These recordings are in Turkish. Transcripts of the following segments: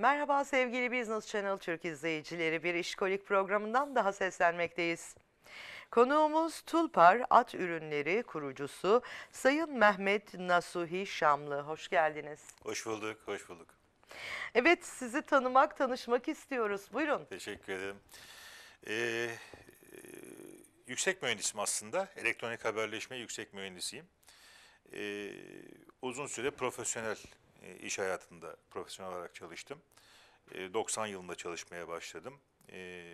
Merhaba sevgili Business Channel Türk izleyicileri. Bir işkolik programından daha seslenmekteyiz. Konuğumuz Tulpar At Ürünleri kurucusu Sayın Mehmet Nasuhi Şamlı. Hoş geldiniz. Hoş bulduk, hoş bulduk. Evet sizi tanımak, tanışmak istiyoruz. Buyurun. Teşekkür ederim. Ee, e, yüksek mühendisim aslında. Elektronik haberleşme yüksek mühendisiyim. Ee, uzun süre profesyonel e, iş hayatında profesyonel olarak çalıştım. 90 e, yılında çalışmaya başladım. E,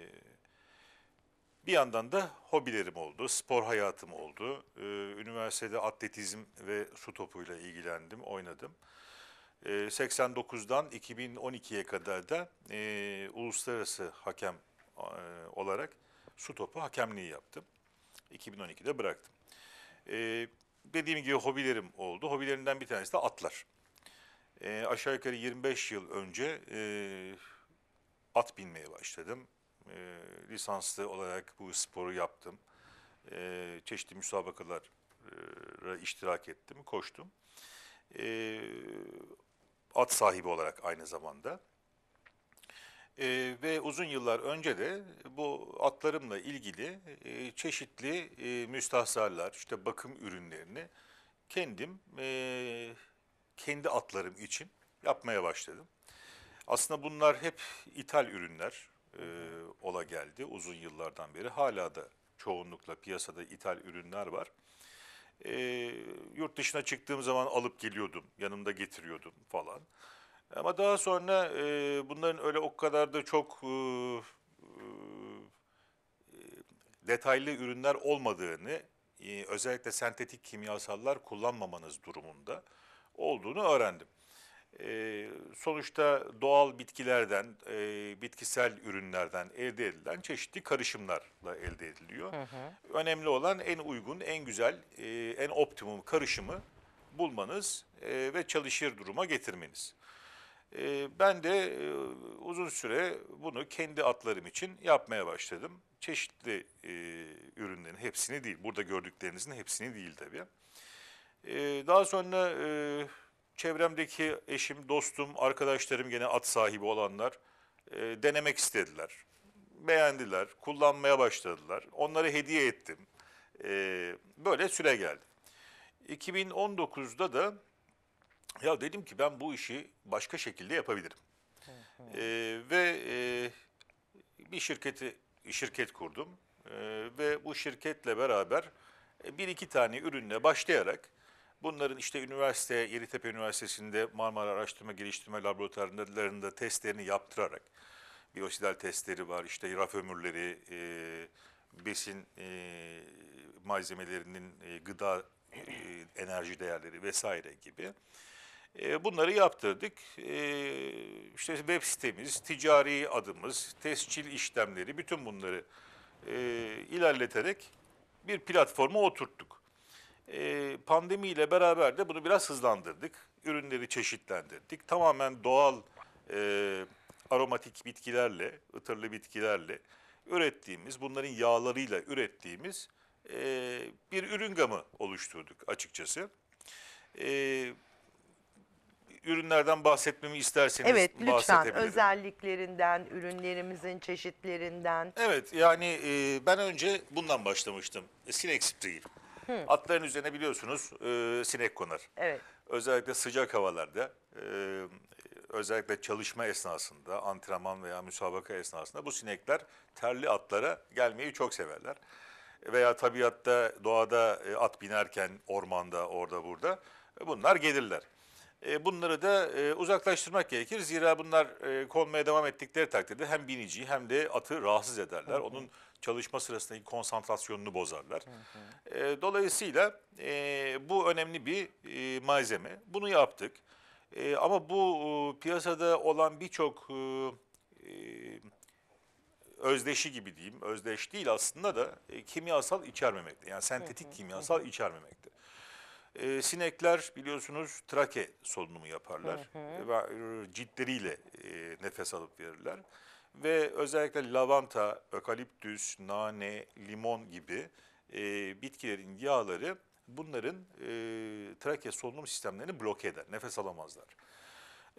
bir yandan da hobilerim oldu, spor hayatım oldu. Üniversitede atletizm ve su topuyla ilgilendim, oynadım. 89'dan 2012'ye kadar da uluslararası hakem olarak su topu hakemliği yaptım. 2012'de bıraktım. dediğim gibi hobilerim oldu. Hobilerimden bir tanesi de atlar. E, aşağı yukarı 25 yıl önce e, at binmeye başladım. E, lisanslı olarak bu sporu yaptım. E, çeşitli müsabakalara iştirak ettim, koştum. E, at sahibi olarak aynı zamanda. E, ve uzun yıllar önce de bu atlarımla ilgili e, çeşitli e, müstahsarlar, işte bakım ürünlerini kendim... E, kendi atlarım için yapmaya başladım. Aslında bunlar hep ithal ürünler e, ola geldi uzun yıllardan beri. Hala da çoğunlukla piyasada ithal ürünler var. E, yurt dışına çıktığım zaman alıp geliyordum, yanımda getiriyordum falan. Ama daha sonra e, bunların öyle o kadar da çok e, e detaylı ürünler olmadığını, e, özellikle sentetik kimyasallar kullanmamanız durumunda olduğunu öğrendim. E, sonuçta doğal bitkilerden, e, bitkisel ürünlerden elde edilen çeşitli karışımlarla elde ediliyor. Hı hı. Önemli olan en uygun, en güzel, e, en optimum karışımı bulmanız e, ve çalışır duruma getirmeniz. E, ben de e, uzun süre bunu kendi atlarım için yapmaya başladım. Çeşitli e, ürünlerin hepsini değil, burada gördüklerinizin hepsini değil tabii. Ee, daha sonra e, çevremdeki eşim, dostum, arkadaşlarım gene at sahibi olanlar e, denemek istediler. Beğendiler, kullanmaya başladılar. Onları hediye ettim. E, böyle süre geldi. 2019'da da ya dedim ki ben bu işi başka şekilde yapabilirim. e, ve e, bir şirketi şirket kurdum. E, ve bu şirketle beraber e, bir iki tane ürünle başlayarak Bunların işte üniversite, Yeditepe Üniversitesi'nde Marmara Araştırma Geliştirme Laboratuvarlarında testlerini yaptırarak, biyosidal testleri var, işte raf ömürleri, e, besin e, malzemelerinin e, gıda e, enerji değerleri vesaire gibi. E, bunları yaptırdık. E, işte web sitemiz, ticari adımız, tescil işlemleri bütün bunları e, ilerleterek bir platforma oturttuk e, pandemiyle beraber de bunu biraz hızlandırdık. Ürünleri çeşitlendirdik. Tamamen doğal e, aromatik bitkilerle, ıtırlı bitkilerle ürettiğimiz, bunların yağlarıyla ürettiğimiz e, bir ürün gamı oluşturduk açıkçası. E, ürünlerden bahsetmemi isterseniz Evet lütfen özelliklerinden, ürünlerimizin çeşitlerinden. Evet yani e, ben önce bundan başlamıştım. Sinex Spree. Hı. Atların üzerine biliyorsunuz e, sinek konar. Evet. Özellikle sıcak havalarda, e, özellikle çalışma esnasında, antrenman veya müsabaka esnasında bu sinekler terli atlara gelmeyi çok severler. Veya tabiatta, doğada e, at binerken, ormanda, orada burada e, bunlar gelirler. E, bunları da e, uzaklaştırmak gerekir. Zira bunlar e, konmaya devam ettikleri takdirde hem biniciyi hem de atı rahatsız ederler. Hı hı. Onun çalışma sırasındaki konsantrasyonunu bozarlar. Hı hı. Dolayısıyla bu önemli bir malzeme. Bunu yaptık. Ama bu piyasada olan birçok özdeşi gibi diyeyim, özdeş değil aslında da kimyasal içermemekte. Yani sentetik kimyasal içermemekte. E, sinekler biliyorsunuz trake solunumu yaparlar. Hı hı. E, ciltleriyle e, nefes alıp verirler. Ve özellikle lavanta, ökaliptüs, nane, limon gibi e, bitkilerin yağları bunların e, trake solunum sistemlerini bloke eder. Nefes alamazlar.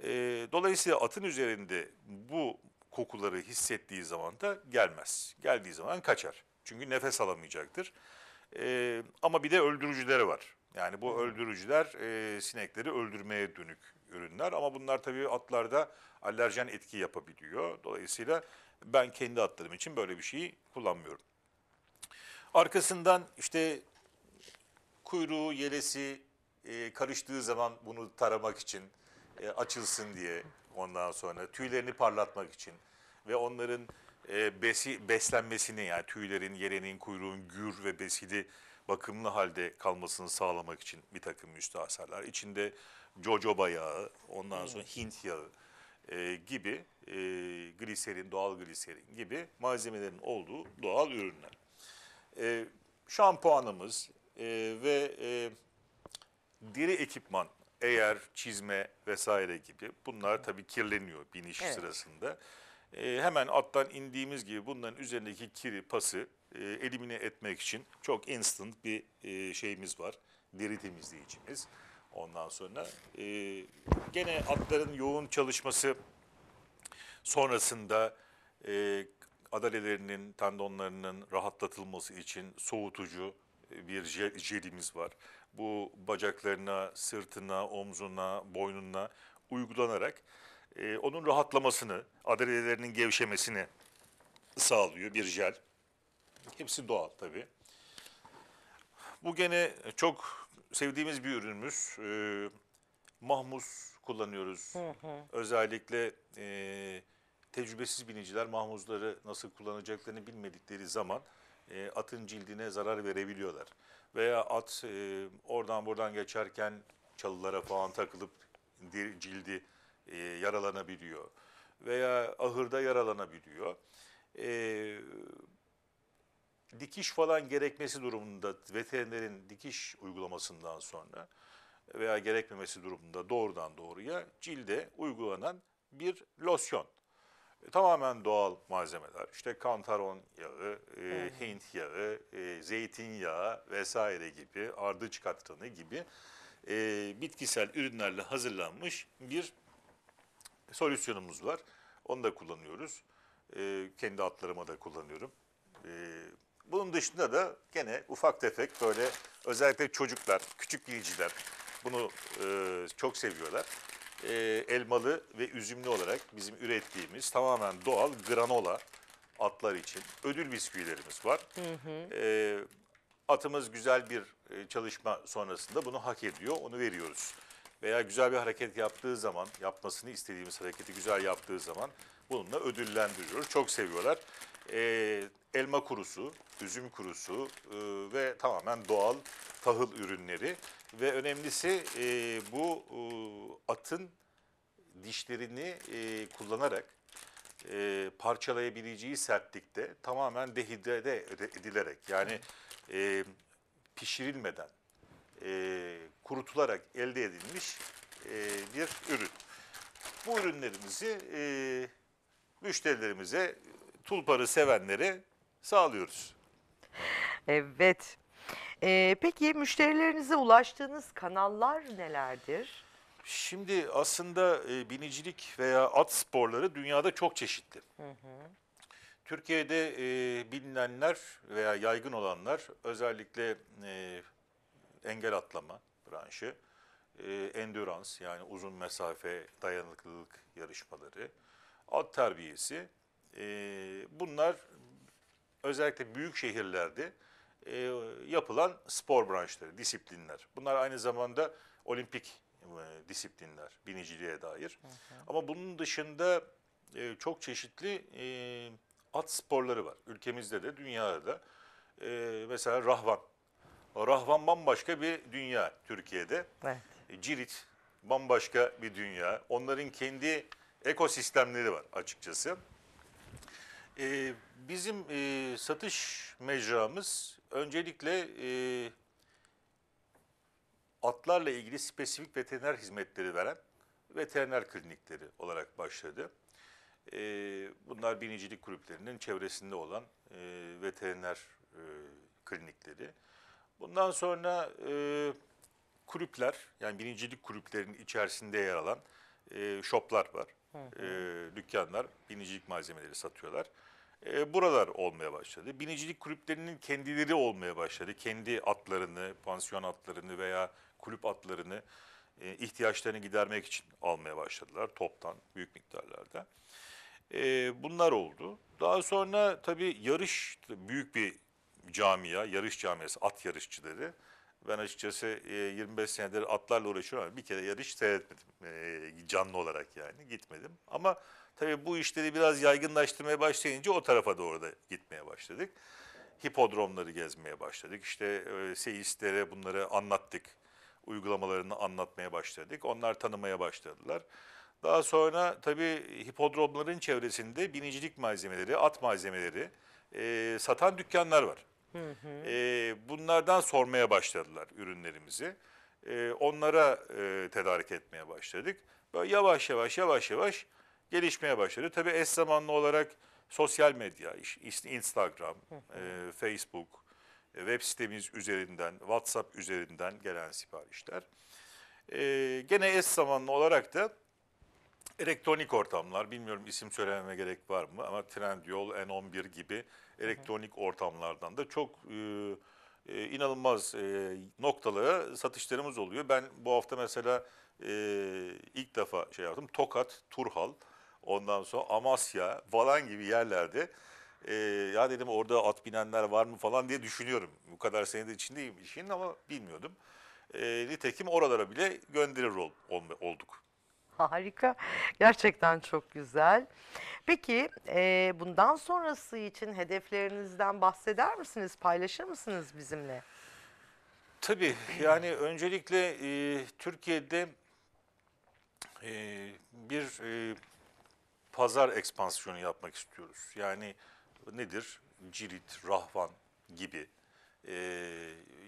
E, dolayısıyla atın üzerinde bu kokuları hissettiği zaman da gelmez. Geldiği zaman kaçar. Çünkü nefes alamayacaktır. E, ama bir de öldürücüleri var. Yani bu öldürücüler e, sinekleri öldürmeye dönük ürünler ama bunlar tabii atlarda alerjen etki yapabiliyor. Dolayısıyla ben kendi atlarım için böyle bir şeyi kullanmıyorum. Arkasından işte kuyruğu, yelesi e, karıştığı zaman bunu taramak için e, açılsın diye ondan sonra tüylerini parlatmak için ve onların e, besi, beslenmesini yani tüylerin, yelenin, kuyruğun gür ve besili bakımlı halde kalmasını sağlamak için bir takım müstahserler. İçinde jojoba yağı, ondan sonra Hint yağı e, gibi e, gliserin, doğal gliserin gibi malzemelerin olduğu doğal ürünler. E, şampuanımız e, ve e, deri ekipman eğer çizme vesaire gibi bunlar tabii kirleniyor biniş evet. sırasında e, hemen attan indiğimiz gibi bunların üzerindeki kiri, pası e, elimine etmek için çok instant bir e, şeyimiz var. Deri temizleyicimiz. Ondan sonra e, gene atların yoğun çalışması sonrasında e, adalelerinin, tendonlarının rahatlatılması için soğutucu e, bir jel, jelimiz var. Bu bacaklarına, sırtına, omzuna, boynuna uygulanarak e, onun rahatlamasını, adalelerinin gevşemesini sağlıyor bir jel. Hepsi doğal tabii. Bu gene çok sevdiğimiz bir ürünümüz. E, mahmuz kullanıyoruz. Hı hı. Özellikle e, tecrübesiz biniciler mahmuzları nasıl kullanacaklarını bilmedikleri zaman e, atın cildine zarar verebiliyorlar. Veya at e, oradan buradan geçerken çalılara falan takılıp cildi e, yaralanabiliyor veya ahırda yaralanabiliyor. E, dikiş falan gerekmesi durumunda veterinerin dikiş uygulamasından sonra veya gerekmemesi durumunda doğrudan doğruya cilde uygulanan bir losyon. E, tamamen doğal malzemeler. işte kantaron yağı, e, evet. Hint yağı, e, zeytinyağı vesaire gibi, ardıç katranı gibi e, bitkisel ürünlerle hazırlanmış bir solüsyonumuz var. Onu da kullanıyoruz. E, kendi atlarıma da kullanıyorum. E, bunun dışında da gene ufak tefek böyle özellikle çocuklar, küçük yiyiciler bunu e, çok seviyorlar. E, elmalı ve üzümlü olarak bizim ürettiğimiz tamamen doğal granola atlar için ödül bisküvilerimiz var. Hı hı. E, atımız güzel bir e, çalışma sonrasında bunu hak ediyor, onu veriyoruz veya güzel bir hareket yaptığı zaman, yapmasını istediğimiz hareketi güzel yaptığı zaman bununla ödüllendiriyoruz. Çok seviyorlar. Ee, elma kurusu, üzüm kurusu e, ve tamamen doğal tahıl ürünleri ve önemlisi e, bu e, atın dişlerini e, kullanarak e, parçalayabileceği sertlikte tamamen dehidre edilerek yani e, pişirilmeden e, kurutularak elde edilmiş e, bir ürün. Bu ürünlerimizi e, müşterilerimize, tulparı sevenlere sağlıyoruz. Evet. Ee, peki müşterilerinize ulaştığınız kanallar nelerdir? Şimdi aslında e, binicilik veya at sporları dünyada çok çeşitli. Hı hı. Türkiye'de e, bilinenler veya yaygın olanlar özellikle e, engel atlama branşı, e, endurans yani uzun mesafe dayanıklılık yarışmaları, at terbiyesi. E, bunlar özellikle büyük şehirlerde e, yapılan spor branşları, disiplinler. Bunlar aynı zamanda olimpik e, disiplinler biniciliğe dair. Hı hı. Ama bunun dışında e, çok çeşitli e, at sporları var. Ülkemizde de dünyada da. E, mesela rahvan Rahvan bambaşka bir dünya Türkiye'de. Evet. Cirit bambaşka bir dünya. Onların kendi ekosistemleri var açıkçası. Ee, bizim e, satış mecramız öncelikle e, atlarla ilgili spesifik veteriner hizmetleri veren veteriner klinikleri olarak başladı. E, bunlar binicilik kulüplerinin çevresinde olan e, veteriner e, klinikleri. Bundan sonra e, kulüpler, yani birincilik kulüplerinin içerisinde yer alan e, shoplar var. Hı hı. E, dükkanlar binicilik malzemeleri satıyorlar. E, buralar olmaya başladı. Binicilik kulüplerinin kendileri olmaya başladı. Kendi atlarını, pansiyon atlarını veya kulüp atlarını e, ihtiyaçlarını gidermek için almaya başladılar toptan, büyük miktarlarda. E, bunlar oldu. Daha sonra tabii yarış büyük bir camia, yarış camiası, at yarışçıları. Ben açıkçası 25 e, senedir atlarla uğraşıyorum ama bir kere yarış seyretmedim e, canlı olarak yani gitmedim. Ama tabii bu işleri biraz yaygınlaştırmaya başlayınca o tarafa doğru da gitmeye başladık. Hipodromları gezmeye başladık. İşte e, seyislere bunları anlattık. Uygulamalarını anlatmaya başladık. Onlar tanımaya başladılar. Daha sonra tabii hipodromların çevresinde binicilik malzemeleri, at malzemeleri e, satan dükkanlar var. Hı E, bunlardan sormaya başladılar ürünlerimizi. E, onlara e, tedarik etmeye başladık. Böyle yavaş yavaş yavaş yavaş gelişmeye başladı. Tabii eş zamanlı olarak sosyal medya, Instagram, hı hı. E, Facebook, e, web sitemiz üzerinden, WhatsApp üzerinden gelen siparişler. E, gene eş zamanlı olarak da elektronik ortamlar, bilmiyorum isim söylememe gerek var mı ama Trendyol, N11 gibi elektronik ortamlardan da çok e, e, inanılmaz e, noktalara satışlarımız oluyor. Ben bu hafta mesela e, ilk defa şey yaptım, Tokat, Turhal, ondan sonra Amasya falan gibi yerlerde e, ya dedim orada at binenler var mı falan diye düşünüyorum. Bu kadar senede içindeyim işin ama bilmiyordum. E, nitekim oralara bile gönderir ol, ol, olduk. Harika. Gerçekten çok güzel. Peki e, bundan sonrası için hedeflerinizden bahseder misiniz? Paylaşır mısınız bizimle? Tabii yani öncelikle e, Türkiye'de e, bir e, pazar ekspansiyonu yapmak istiyoruz. Yani nedir? Cirit, Rahvan gibi e,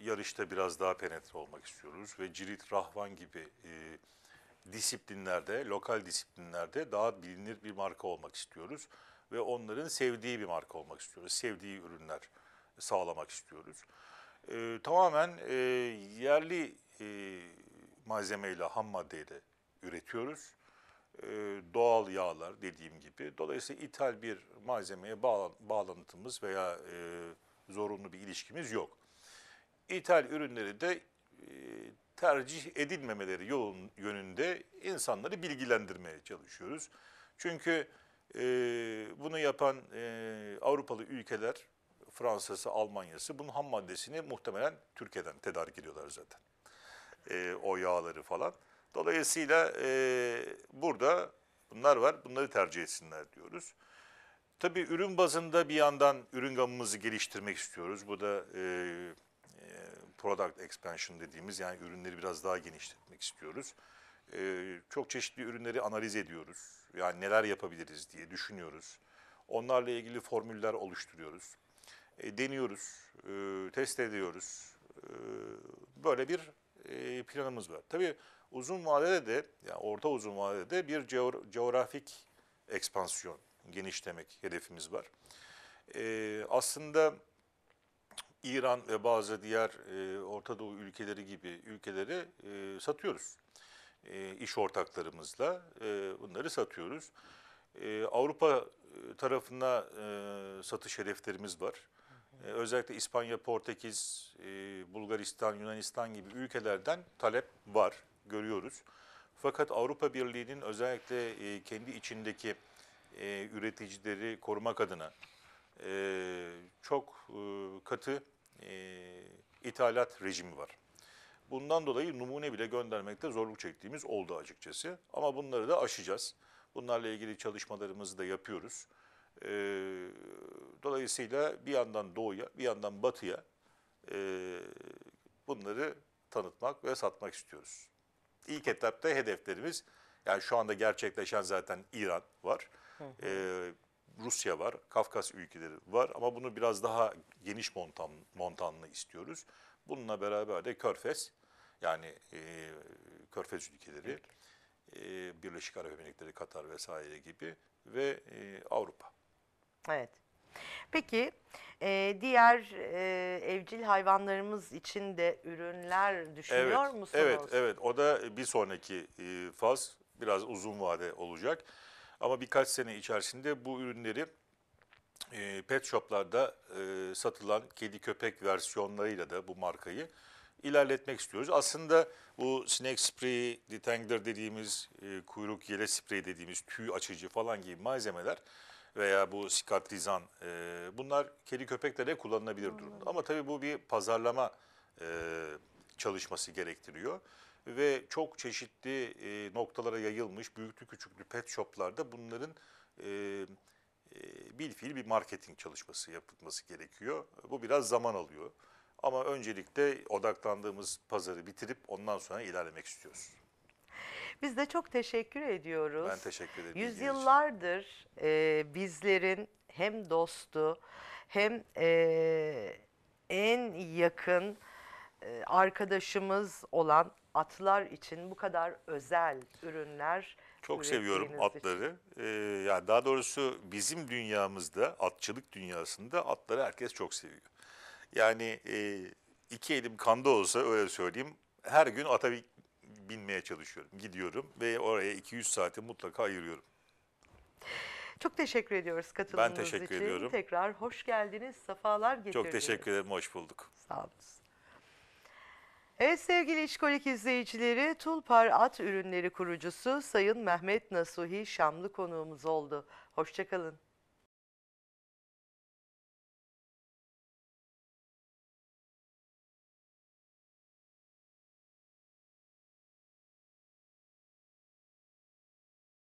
yarışta biraz daha penetre olmak istiyoruz ve Cirit, Rahvan gibi e, disiplinlerde, lokal disiplinlerde daha bilinir bir marka olmak istiyoruz ve onların sevdiği bir marka olmak istiyoruz. Sevdiği ürünler sağlamak istiyoruz. Ee, tamamen e, yerli e, malzemeyle, ham maddeyle üretiyoruz. Ee, doğal yağlar dediğim gibi. Dolayısıyla ithal bir malzemeye bağlan bağlantımız veya e, zorunlu bir ilişkimiz yok. İthal ürünleri de e, tercih edilmemeleri yolun yönünde insanları bilgilendirmeye çalışıyoruz. Çünkü e, bunu yapan e, Avrupalı ülkeler, Fransa'sı, Almanya'sı bunun ham maddesini muhtemelen Türkiye'den tedarik ediyorlar zaten. E, o yağları falan. Dolayısıyla e, burada bunlar var, bunları tercih etsinler diyoruz. Tabii ürün bazında bir yandan ürün gamımızı geliştirmek istiyoruz. Bu da... E, product expansion dediğimiz yani ürünleri biraz daha genişletmek istiyoruz. Ee, çok çeşitli ürünleri analiz ediyoruz. Yani neler yapabiliriz diye düşünüyoruz. Onlarla ilgili formüller oluşturuyoruz. E, deniyoruz, e, test ediyoruz. E, böyle bir e, planımız var. Tabii uzun vadede de, yani orta uzun vadede de bir coğrafik ekspansiyon, genişlemek hedefimiz var. E, aslında İran ve bazı diğer e, Orta Doğu ülkeleri gibi ülkeleri e, satıyoruz. E, iş ortaklarımızla e, bunları satıyoruz. E, Avrupa e, tarafına e, satış hedeflerimiz var. E, özellikle İspanya, Portekiz, e, Bulgaristan, Yunanistan gibi ülkelerden talep var, görüyoruz. Fakat Avrupa Birliği'nin özellikle e, kendi içindeki e, üreticileri korumak adına e, çok e, katı e, ithalat rejimi var. Bundan dolayı numune bile göndermekte zorluk çektiğimiz oldu açıkçası. Ama bunları da aşacağız. Bunlarla ilgili çalışmalarımızı da yapıyoruz. E, dolayısıyla bir yandan doğuya, bir yandan batıya e, bunları tanıtmak ve satmak istiyoruz. İlk etapta hedeflerimiz, yani şu anda gerçekleşen zaten İran var. Hı hı. E, Rusya var, Kafkas ülkeleri var ama bunu biraz daha geniş montan, montanlı istiyoruz. Bununla beraber de Körfez, yani e, Körfez ülkeleri, evet. e, Birleşik Arap Emirlikleri, Katar vesaire gibi ve e, Avrupa. Evet. Peki e, diğer e, evcil hayvanlarımız için de ürünler düşünüyor evet, musunuz? Evet, evet. O da bir sonraki e, faz biraz uzun vade olacak. Ama birkaç sene içerisinde bu ürünleri e, pet shoplarda e, satılan kedi köpek versiyonlarıyla da bu markayı ilerletmek istiyoruz. Aslında bu snake spray, detangler dediğimiz, e, kuyruk yele spray dediğimiz, tüy açıcı falan gibi malzemeler veya bu sikatrizan e, bunlar kedi köpeklere kullanılabilir durumda. Ama tabii bu bir pazarlama e, çalışması gerektiriyor ve çok çeşitli e, noktalara yayılmış büyüklü küçüklü pet shoplarda bunların e, e, bilfiil bir marketing çalışması yapılması gerekiyor. Bu biraz zaman alıyor. Ama öncelikle odaklandığımız pazarı bitirip ondan sonra ilerlemek istiyoruz. Biz de çok teşekkür ediyoruz. Ben teşekkür ederim. Yüzyıllardır e, bizlerin hem dostu hem e, en yakın e, arkadaşımız olan atlar için bu kadar özel ürünler Çok seviyorum atları. Ee, yani daha doğrusu bizim dünyamızda, atçılık dünyasında atları herkes çok seviyor. Yani e, iki elim kanda olsa öyle söyleyeyim. Her gün ata binmeye çalışıyorum. Gidiyorum ve oraya 200 saati mutlaka ayırıyorum. Çok teşekkür ediyoruz katıldığınız için. Ben teşekkür için. ediyorum. Tekrar hoş geldiniz, sefalar getirdiniz. Çok teşekkür ederim, hoş bulduk. Sağ olun. Evet sevgili işkolik izleyicileri, Tulpar At Ürünleri kurucusu Sayın Mehmet Nasuhi Şamlı konuğumuz oldu. Hoşçakalın.